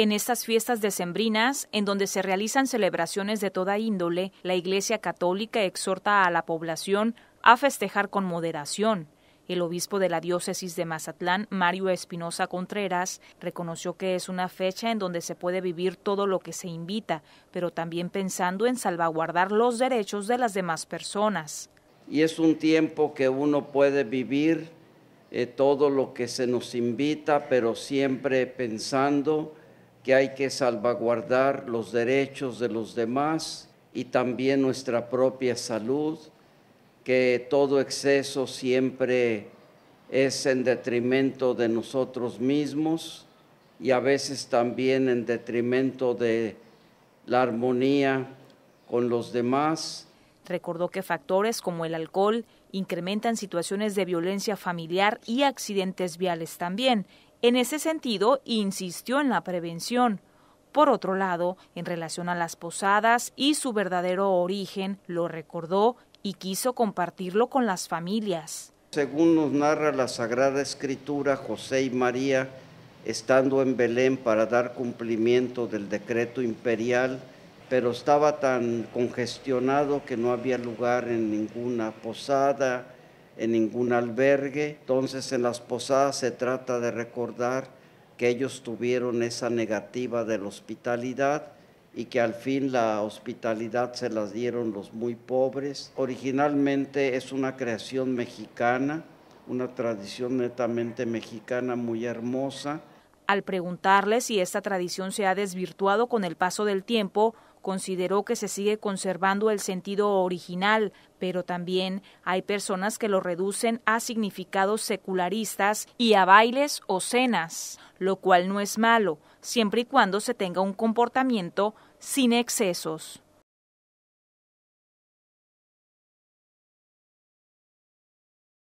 En estas fiestas decembrinas, en donde se realizan celebraciones de toda índole, la Iglesia Católica exhorta a la población a festejar con moderación. El obispo de la diócesis de Mazatlán, Mario Espinosa Contreras, reconoció que es una fecha en donde se puede vivir todo lo que se invita, pero también pensando en salvaguardar los derechos de las demás personas. Y es un tiempo que uno puede vivir eh, todo lo que se nos invita, pero siempre pensando que hay que salvaguardar los derechos de los demás y también nuestra propia salud, que todo exceso siempre es en detrimento de nosotros mismos y a veces también en detrimento de la armonía con los demás. Recordó que factores como el alcohol incrementan situaciones de violencia familiar y accidentes viales también, en ese sentido, insistió en la prevención. Por otro lado, en relación a las posadas y su verdadero origen, lo recordó y quiso compartirlo con las familias. Según nos narra la Sagrada Escritura, José y María, estando en Belén para dar cumplimiento del decreto imperial, pero estaba tan congestionado que no había lugar en ninguna posada en ningún albergue. Entonces en las posadas se trata de recordar que ellos tuvieron esa negativa de la hospitalidad y que al fin la hospitalidad se las dieron los muy pobres. Originalmente es una creación mexicana, una tradición netamente mexicana muy hermosa. Al preguntarle si esta tradición se ha desvirtuado con el paso del tiempo, Consideró que se sigue conservando el sentido original, pero también hay personas que lo reducen a significados secularistas y a bailes o cenas, lo cual no es malo, siempre y cuando se tenga un comportamiento sin excesos.